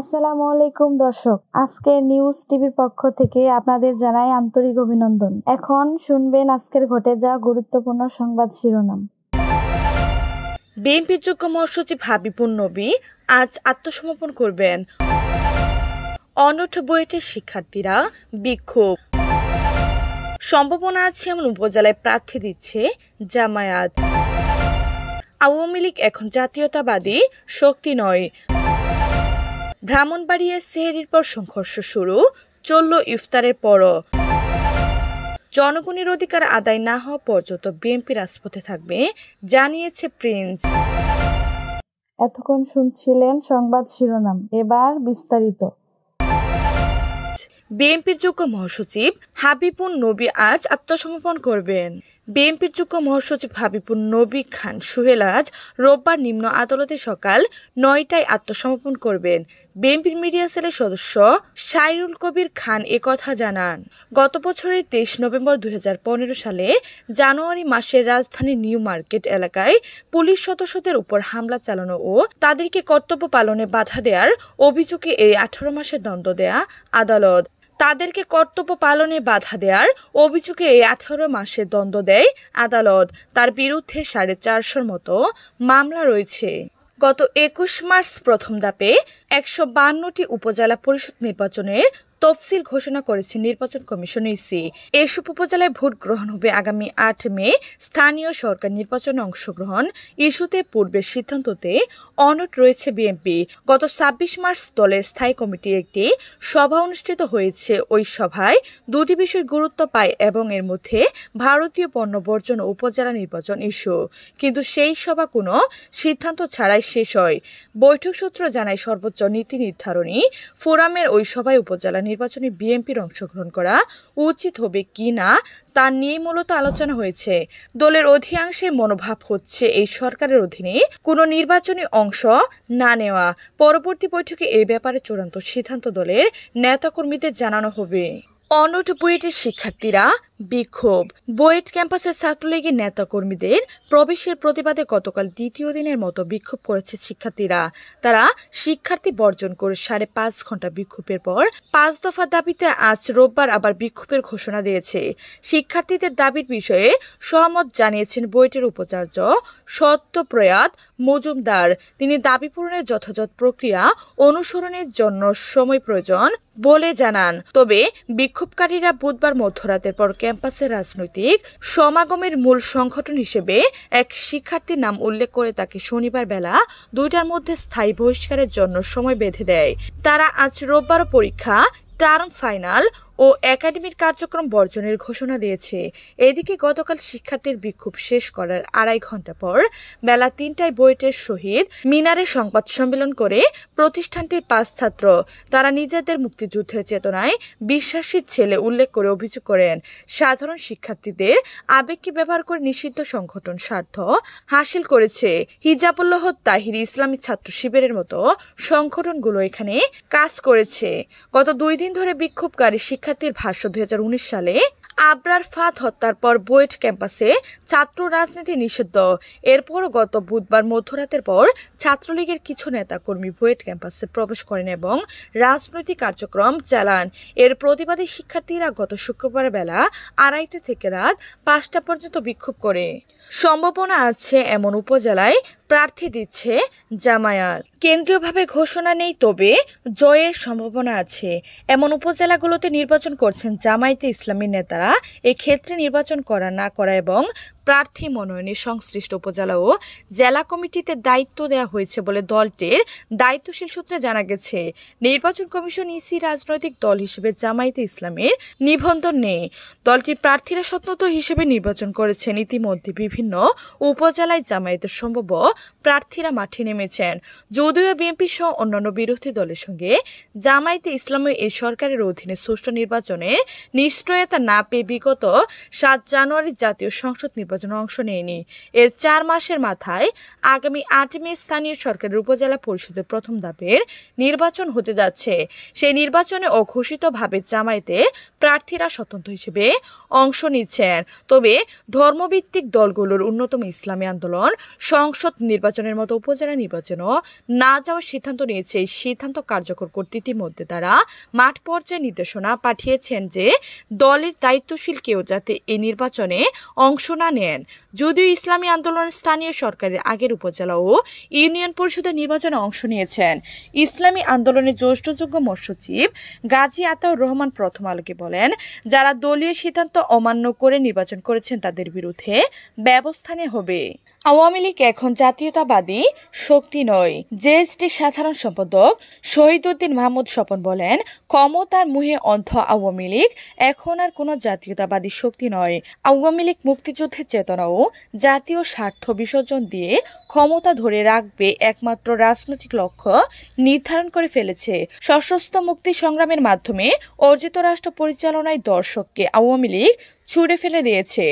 আসসালামু আলাইকুম দর্শক আজকের নিউজ টিভির পক্ষ থেকে আপনাদের জানাই আন্তরিক অভিনন্দন এখন শুনবেন আজকের ঘটে যাওয়া গুরুত্বপূর্ণ সংবাদ শিরোনাম বিএনপির যোগ্য মহাসচিব হাবিবুর নবী আজ আত্মসমর্পণ করবেন অনঠ বইটের শিক্ষার্থীরা বিক্ষোভ সম্ভাবনা আছে এমন উপজেলায় প্রার্থী দিচ্ছে জামায়াত আওয়ামী লীগ এখন জাতীয়তাবাদী শক্তি নয় ব্রাহ্মণবাড়িয়ায় সেহেরির পর সংঘর্ষ শুরু চলল ইফতারের পরও জনগণের অধিকার আদায় না হওয়া পর্যন্ত বিএনপি রাজপথে থাকবে জানিয়েছে প্রিন্স এতক্ষণ শুনছিলেন সংবাদ শিরোনাম এবার বিস্তারিত বিএনপির যোগ্য মহাসচিব হাবিবুন নবী আজ আত্মসমর্পণ করবেন বিএনপির যুগ্ম মহাসচিব হাবিবুর নবী খান সুহেল আজ রোববার নিম্ন আদালতে সকাল নয়টায় আত্মসমর্পণ করবেন বিএনপির মিডিয়া সেলের সদস্য সাইরুল কবির খান এ কথা জানান গত বছরের তেইশ নভেম্বর দুই সালে জানুয়ারি মাসে রাজধানীর নিউ মার্কেট এলাকায় পুলিশ সদস্যদের উপর হামলা চালানো ও তাদেরকে কর্তব্য পালনে বাধা দেওয়ার অভিযোগে এই আঠারো মাসের দণ্ড দেয়া আদালত তাদেরকে কর্তব্য পালনে বাধা দেওয়ার অভিযোগে এই আঠারো মাসের দ্বন্দ্ব দেয় আদালত তার বিরুদ্ধে সাড়ে চারশোর মতো মামলা রয়েছে গত একুশ মার্চ প্রথম ধাপে একশো বান্নটি উপজেলা পরিষদ নির্বাচনের তফসিল ঘোষণা করেছে নির্বাচন কমিশন ইসি এসব উপজেলায় ভোট গ্রহণ হবে আগামী আট মে স্থানীয় সরকার নির্বাচনে অংশগ্রহণ ইস্যুতে পূর্বের সিদ্ধান্ততে অনট রয়েছে বিএনপি গত ছাব্বিশ মার্চ দলের স্থায়ী কমিটি একটি সভা অনুষ্ঠিত হয়েছে ওই সভায় দুটি বিষয় গুরুত্ব পায় এবং এর মধ্যে ভারতীয় পণ্য বর্জন উপজেলা নির্বাচন ইস্যু কিন্তু সেই সভা কোনো সিদ্ধান্ত ছাড়াই শেষ হয় বৈঠক সূত্র জানায় সর্বোচ্চ নীতি নির্ধারণী ফোরামের ওই সভায় উপজেলা নির্বাচনে বিএনপির অংশগ্রহণ করা উচিত হবে কি না তা নিয়ে মূলত আলোচনা হয়েছে দলের অধিকাংশে মনোভাব হচ্ছে এই সরকারের অধীনে কোনো নির্বাচনী অংশ না নেওয়া পরবর্তী বৈঠকে এই ব্যাপারে চূড়ান্ত সিদ্ধান্ত দলের নেতাকর্মীদের জানানো হবে বুয়েটের শিক্ষার্থীরা বিক্ষোভ বয়েট ক্যাম্পাসের ছাত্রলীগের নেতাকর্মীদের প্রবেশের প্রতিবাদে গতকাল দ্বিতীয় দিনের মতো বিক্ষোভ করেছে শিক্ষার্থীরা তারা শিক্ষার্থী বর্জন করে সাড়ে পাঁচ ঘন্টা বিক্ষোভের পর পাঁচ দফা দাবিতে আজ রোববার আবার বিক্ষোভের ঘোষণা দিয়েছে শিক্ষার্থীদের দাবির বিষয়ে সহমত জানিয়েছেন বয়েটের উপাচার্য সত্যপ্রয়াত মজুমদার তিনি দাবি পূরণের যথাযথ প্রক্রিয়া অনুসরণের জন্য সময় প্রয়োজন বলে জানান তবে বিক্ষোভকারীরা বুধবার মধ্যরাতের পর ক্যাম্পাসে রাজনৈতিক সমাগমের মূল সংগঠন হিসেবে এক শিক্ষার্থীর নাম উল্লেখ করে তাকে শনিবার বেলা দুইটার মধ্যে স্থায়ী বহিষ্কারের জন্য সময় বেঁধে দেয় তারা আজ রোববার পরীক্ষা টার্ম ফাইনাল ও একাডেমির কার্যক্রম বর্জনের ঘোষণা দিয়েছে এদিকে গতকাল শিক্ষার্থীর বিক্ষোভ শেষ করার আড়াই ঘন্টা পর বেলা তিনটায় বইটের শহীদ মিনারে সংবাদ সম্মেলন করে প্রতিষ্ঠানটির পাঁচ ছাত্র তারা নিজেদের মুক্তিযুদ্ধের চেতনায় বিশ্বাসী ছেলে উল্লেখ করে অভিযোগ করেন সাধারণ শিক্ষার্থীদের আবেগকে ব্যবহার করে নিষিদ্ধ সংগঠন স্বার্থ হাসিল করেছে হিজাবুল্লাহ তাহির ইসলামী ছাত্র শিবিরের মতো সংগঠনগুলো এখানে কাজ করেছে গত দুই দিন ধরে বিক্ষোভকারী শিক্ষা শিক্ষার্থীর ভাষ্য দুই সালে আবরার ফাত হত্যার পর বুয়েট ক্যাম্পাসে ছাত্র রাজনীতি নিষিদ্ধ এরপর গত বুধবার মধ্যরাতের পর ছাত্রলীগের কিছু নেতাকর্মী বুয়েট ক্যাম্পাসে প্রবেশ করেন এবং রাজনৈতিক কার্যক্রম চালান এর প্রতিবাদে শিক্ষার্থীরা গত শুক্রবার বেলা আড়াইটা থেকে রাত পাঁচটা পর্যন্ত বিক্ষোভ করে সম্ভাবনা আছে এমন উপজেলায় প্রার্থী দিচ্ছে জামায়াত কেন্দ্রীয়ভাবে ঘোষণা নেই তবে জয়ের সম্ভাবনা আছে এমন উপজেলাগুলোতে নির্বাচন করছেন জামায়াতে ইসলামী নেতারা এক্ষেত্রে নির্বাচন করা না করা এবং প্রার্থী মনোনয়নে সংশ্লিষ্ট উপজেলা ও জেলা কমিটিতে দায়িত্ব দেওয়া হয়েছে বলে দলটির দায়িত্বশীল সূত্রে জানা গেছে নির্বাচন কমিশন ইসি রাজনৈতিক দল হিসেবে জামায়াতে ইসলামের নিবন্ধন নেই দলটির প্রার্থীরা স্বতন্ত হিসেবে নির্বাচন করেছেন ইতিমধ্যে বিভিন্ন উপজেলায় জামায়াতের সম্ভব প্রার্থীরা মাঠে নেমেছেন যদিও বিএনপি সহ অন্যান্য বিরোধী দলের সঙ্গে জামায়াতে ইসলামের এই সরকারের অধীনে সুষ্ঠু নির্বাচনে নিশ্চয়তা না পেয়ে বিগত সাত জানুয়ারি জাতীয় সংসদ নির্বাচন নির্বাচনে অংশ নেয়নি এর চার মাসের মাথায় আগামী আট মে স্থানীয় সরকারের উপজেলা পরিষদের প্রথম ধাপের নির্বাচন হতে যাচ্ছে সেই নির্বাচনে অঘোষিতভাবে জামায়াতে প্রার্থীরা স্বতন্ত্র হিসেবে অংশ নিচ্ছেন তবে ধর্মভিত্তিক দলগুলোর অন্যতম ইসলামী আন্দোলন সংসদ নির্বাচনের মতো উপজেলা নির্বাচনও না যাওয়ার সিদ্ধান্ত নিয়েছে এই সিদ্ধান্ত কার্যকর করতে ইতিমধ্যে তারা মাঠ পর্যায়ে নির্দেশনা পাঠিয়েছেন যে দলের দায়িত্বশীল কেউ যাতে এই নির্বাচনে অংশ না নেয় নেন যদিও ইসলামী আন্দোলন স্থানীয় সরকারের আগের উপজেলা ও ইউনিয়ন পরিষদের নির্বাচনে অংশ নিয়েছেন ইসলামী আন্দোলনের জ্যেষ্ঠযোগ্য মৎস্যচিব গাজী আতাউর রহমান প্রথম আলোকে বলেন যারা দলীয় সিদ্ধান্ত অমান্য করে নির্বাচন করেছেন তাদের বিরুদ্ধে ব্যবস্থা নেওয়া হবে আওয়ামী লীগ এখন জাতীয়তাবাদী শক্তি নয় জেএসটির সাধারণ সম্পাদক উদ্দিন মাহমুদ স্বপন বলেন ক্ষমতার মুহে অন্ধ আওয়ামী লীগ এখন আর কোনো জাতীয়তাবাদী শক্তি নয় আওয়ামী লীগ মুক্তিযুদ্ধের চেতনাও জাতীয় স্বার্থ বিসর্জন দিয়ে ক্ষমতা ধরে রাখবে একমাত্র রাজনৈতিক লক্ষ্য নির্ধারণ করে ফেলেছে সশস্ত্র মুক্তি সংগ্রামের মাধ্যমে অর্জিত রাষ্ট্র পরিচালনায় দর্শককে আওয়ামী লীগ ছুঁড়ে ফেলে দিয়েছে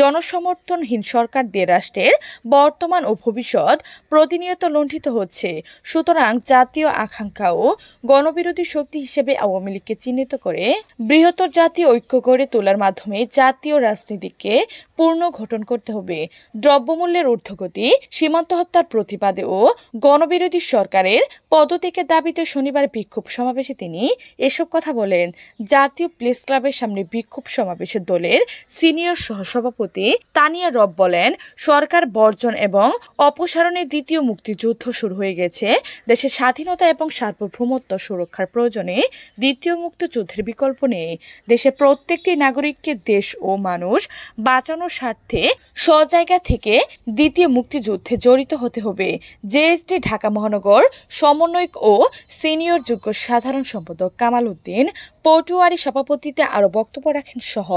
জনসমর্থনহীন সরকার দিয়ে রাষ্ট্রের বর্তমান ও ভবিষ্যৎ প্রতিনিয়ত লুণ্ঠিত হচ্ছে সুতরাং জাতীয় আকাঙ্ক্ষা ও গণবিরোধী শক্তি হিসেবে আওয়ামী লীগকে চিহ্নিত করে বৃহত্তর জাতীয় ঐক্য গড়ে তোলার মাধ্যমে জাতীয় রাজনীতিকে পূর্ণ ঘটন করতে হবে দ্রব্যমূল্যের ঊর্ধ্বগতি সীমান্ত হত্যার প্রতিবাদে ও গণবিরোধী সরকারের পদত্যাগের দাবিতে শনিবার বিক্ষোভ সমাবেশে তিনি এসব কথা বলেন জাতীয় প্রেস ক্লাবের সামনে বিক্ষোভ সমাবেশে দলের বিএনপির সিনিয়র সহসভাপতি তানিয়া রব বলেন সরকার বর্জন এবং অপসারণের দ্বিতীয় মুক্তিযুদ্ধ শুরু হয়ে গেছে দেশের স্বাধীনতা এবং সার্বভৌমত্ব সুরক্ষার প্রয়োজনে দ্বিতীয় মুক্তিযুদ্ধের বিকল্প নেই দেশে প্রত্যেকটি নাগরিককে দেশ ও মানুষ বাঁচানোর স্বার্থে সজায়গা থেকে দ্বিতীয় মুক্তিযুদ্ধে জড়িত হতে হবে জেএসডি ঢাকা মহানগর সমন্বয়ক ও সিনিয়র যোগ্য সাধারণ সম্পাদক কামাল উদ্দিন পটুয়ারি সভাপতিতে আরও বক্তব্য রাখেন সহ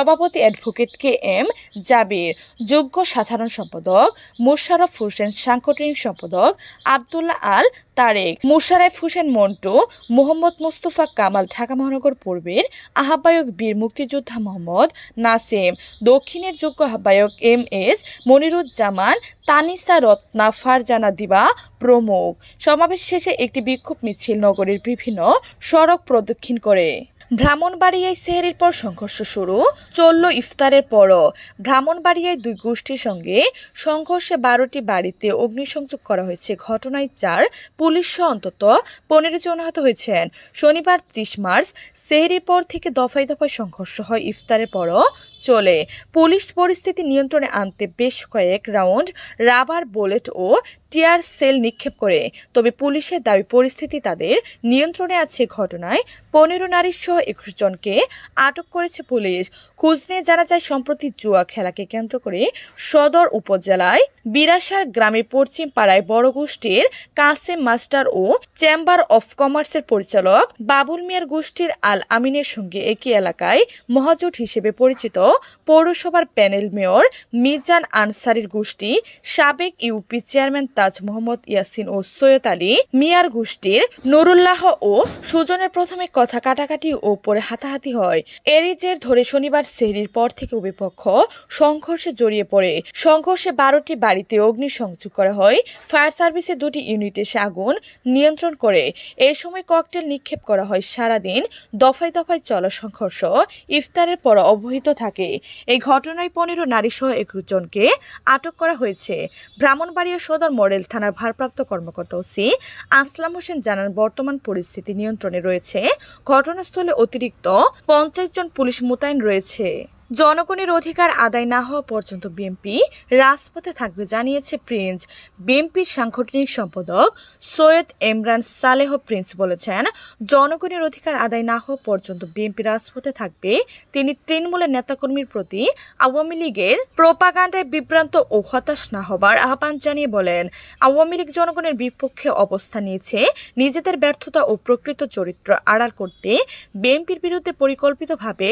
সভাপতি অ্যাডভোকেট কে এম জাবির যোগ্য সাধারণ সম্পাদক মোশারফ হোসেন সাংগঠনিক সম্পাদক আবদুল্লাহ আল তারেক মোশারেফ হোসেন মন্টু মোহাম্মদ মুস্তফা কামাল ঢাকা মহানগর পূর্বের আহ্বায়ক বীর মুক্তিযোদ্ধা মোহাম্মদ নাসিম দক্ষিণের যোগ্য আহ্বায়ক এম এস মনিরুজ্জামান তানিসা রত্না ফারজানা দিবা প্রমুখ সমাবেশ শেষে একটি বিক্ষোভ মিছিল নগরীর বিভিন্ন সড়ক প্রদক্ষিণ করে ব্রাহ্মণবাড়িয়ায় সেহেরির পর সংঘর্ষ শুরু চলল ইফতারের পরও ব্রাহ্মণবাড়িয়ায় দুই গোষ্ঠীর সঙ্গে সংঘর্ষে বারোটি বাড়িতে অগ্নিসংযোগ করা হয়েছে ঘটনায় চার পুলিশ অন্তত পনেরো জন আহত হয়েছেন শনিবার ত্রিশ মার্চ সেহেরির পর থেকে দফায় দফায় সংঘর্ষ হয় ইফতারের পরও চলে পুলিশ পরিস্থিতি নিয়ন্ত্রণে আনতে বেশ কয়েক রাউন্ড রাবার বুলেট ও টিয়ার সেল নিক্ষেপ করে তবে পুলিশের দাবি পরিস্থিতি তাদের নিয়ন্ত্রণে আছে ঘটনায় পনেরো নারী সহ একুশ জনকে আটক করেছে পুলিশ খোঁজ নিয়ে জানা যায় সম্প্রতি জুয়া খেলাকে কেন্দ্র করে সদর উপজেলায় বিরাসার গ্রামে পশ্চিম পাড়ায় বড় গোষ্ঠীর কাসেম মাস্টার ও চেম্বার অফ কমার্সের পরিচালক বাবুল মিয়ার গোষ্ঠীর আল আমিনের সঙ্গে একই এলাকায় মহাজোট হিসেবে পরিচিত পৌরসভার প্যানেল মেয়র মিজান আনসারির গোষ্ঠী সাবেক ইউপি চেয়ারম্যান তাজ মোহাম্মদ ইয়াসিন ও সৈয়দ আলী মিয়ার গোষ্ঠীর নুরুল্লাহ ও সুজনের প্রথমে কথা কাটাকাটি ও পরে হাতাহাতি হয় এরই জের ধরে শনিবার সেহরির পর থেকে উভয় পক্ষ সংঘর্ষে জড়িয়ে পড়ে সংঘর্ষে বারোটি বাড়িতে অগ্নি সংযোগ করা হয় ফায়ার সার্ভিসে দুটি ইউনিট এসে আগুন নিয়ন্ত্রণ করে এই সময় ককটেল নিক্ষেপ করা হয় সারাদিন দফায় দফায় চলা সংঘর্ষ ইফতারের পর অবহিত থাকে এই ঘটনায় পনেরো সহ একুশ জনকে আটক করা হয়েছে ব্রাহ্মণবাড়িয়া সদর রেল থানার ভারপ্রাপ্ত কর্মকর্তা ওসি আসলাম হোসেন জানান বর্তমান পরিস্থিতি নিয়ন্ত্রণে রয়েছে ঘটনাস্থলে অতিরিক্ত পঞ্চাশ জন পুলিশ মোতায়েন রয়েছে জনগণের অধিকার আদায় না হওয়া পর্যন্ত বিএনপি রাজপথে থাকবে জানিয়েছে প্রিন্স বিএনপির সাংগঠনিক সম্পাদক সৈয়দ এমরান সালেহ প্রিন্স বলেছেন জনগণের অধিকার আদায় না হওয়া পর্যন্ত বিএনপি রাজপথে থাকবে তিনি তৃণমূলের নেতাকর্মীর প্রতি আওয়ামী লীগের প্রোপাগান্ডায় বিভ্রান্ত ও হতাশ না হবার আহ্বান জানিয়ে বলেন আওয়ামী লীগ জনগণের বিপক্ষে অবস্থান নিয়েছে নিজেদের ব্যর্থতা ও প্রকৃত চরিত্র আড়াল করতে বিএনপির বিরুদ্ধে পরিকল্পিতভাবে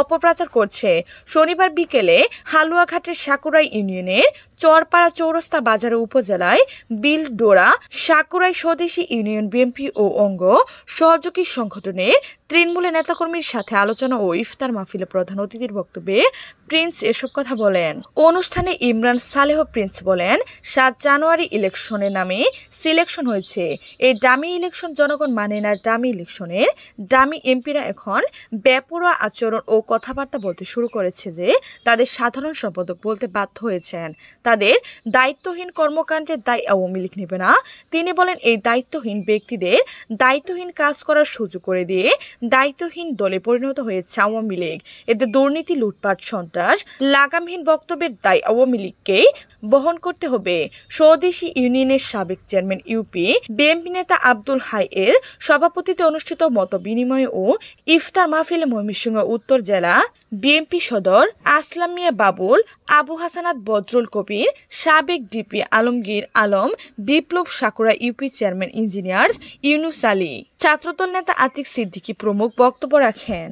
অপপ্রচার করছে শনিবার বিকেলে হালুয়াঘাটের সাকুরাই ইউনিয়নের চরপাড়া চৌরস্তা বাজার উপজেলায় বিলডোরা সাকুরাই স্বদেশী ইউনিয়ন বিএনপি ও অঙ্গ সহযোগী সংগঠনের তৃণমূলের নেতাকর্মীর সাথে আলোচনা ও ইফতার মাহফিলে প্রধান অতিথির বক্তব্যে প্রিন্স এসব কথা বলেন অনুষ্ঠানে ইমরান সালেহ প্রিন্স বলেন সাত জানুয়ারি ইলেকশনের নামে সিলেকশন হয়েছে এই ডামি ইলেকশন জনগণ মানে না ডামি ইলেকশনের ডামি এমপিরা এখন ব্যাপরোয়া আচরণ ও কথাবার্তা বলতে শুরু করেছে যে তাদের সাধারণ সম্পাদক বলতে বাধ্য হয়েছেন তাদের দায়িত্বহীন কর্মকাণ্ডের দায় আওয়ামী লীগ নেবে না তিনি বলেন এই দায়িত্বহীন ব্যক্তিদের দায়িত্বহীন কাজ করার সুযোগ করে দিয়ে দায়িত্বহীন দলে পরিণত হয়েছে আওয়ামী লীগ এতে দুর্নীতি লুটপাট সন্ত্রাস লাগামহীন বক্তব্যের দায় আওয়ামী লীগকেই বহন করতে হবে স্বদেশী ইউনিয়নের সাবেক চেয়ারম্যান ইউপি বিএনপি নেতা আব্দুল হাই এর সভাপতিতে অনুষ্ঠিত মত বিনিময় ও ইফতার মাহফিল ময়মনসিংহ উত্তর জেলা বিএনপি সদর আসলামিয়া বাবুল আবু হাসানাত বদরুল কবির সাবেক DP Alamgir Alam Biplab Sakura UP chairman engineers Yunus Ali Chhatra Dal নেতা আতিক সিদ্দিকী প্রমুখ বক্তব্য রাখেন